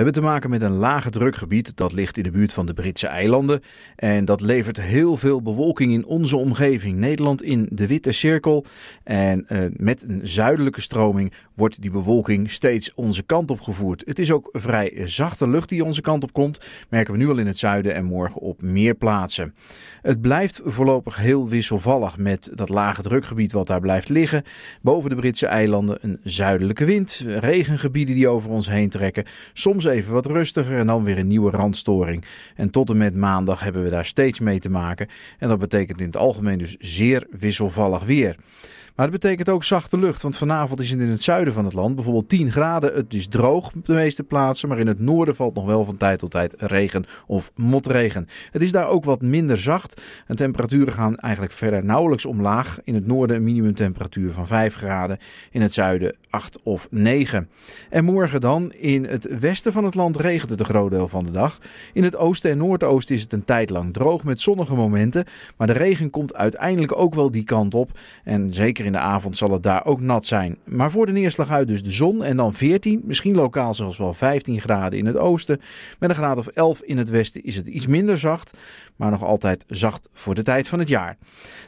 We hebben te maken met een lage drukgebied dat ligt in de buurt van de Britse eilanden. En dat levert heel veel bewolking in onze omgeving. Nederland in de witte cirkel. En eh, met een zuidelijke stroming wordt die bewolking steeds onze kant op gevoerd. Het is ook vrij zachte lucht die onze kant op komt. Merken we nu al in het zuiden en morgen op meer plaatsen. Het blijft voorlopig heel wisselvallig met dat lage drukgebied wat daar blijft liggen. Boven de Britse eilanden een zuidelijke wind. Regengebieden die over ons heen trekken. Soms even wat rustiger en dan weer een nieuwe randstoring. En tot en met maandag hebben we daar steeds mee te maken. En dat betekent in het algemeen dus zeer wisselvallig weer. Maar het betekent ook zachte lucht, want vanavond is het in het zuiden van het land bijvoorbeeld 10 graden. Het is droog op de meeste plaatsen, maar in het noorden valt nog wel van tijd tot tijd regen of motregen. Het is daar ook wat minder zacht De temperaturen gaan eigenlijk verder nauwelijks omlaag. In het noorden een minimumtemperatuur van 5 graden, in het zuiden 8 of 9. En morgen dan, in het westen van het land regent het een groot deel van de dag. In het oosten en noordoosten is het een tijd lang droog met zonnige momenten, maar de regen komt uiteindelijk ook wel die kant op. En zeker in in de avond zal het daar ook nat zijn. Maar voor de neerslag uit dus de zon en dan 14, misschien lokaal zelfs wel 15 graden in het oosten. Met een graad of 11 in het westen is het iets minder zacht, maar nog altijd zacht voor de tijd van het jaar.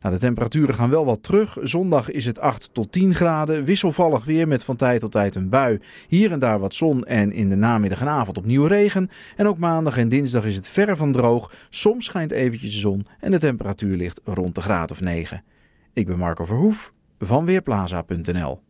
Nou, de temperaturen gaan wel wat terug. Zondag is het 8 tot 10 graden, wisselvallig weer met van tijd tot tijd een bui. Hier en daar wat zon en in de namiddag en avond opnieuw regen. En ook maandag en dinsdag is het verre van droog. Soms schijnt eventjes de zon en de temperatuur ligt rond de graad of 9. Ik ben Marco Verhoef van Weerplaza.nl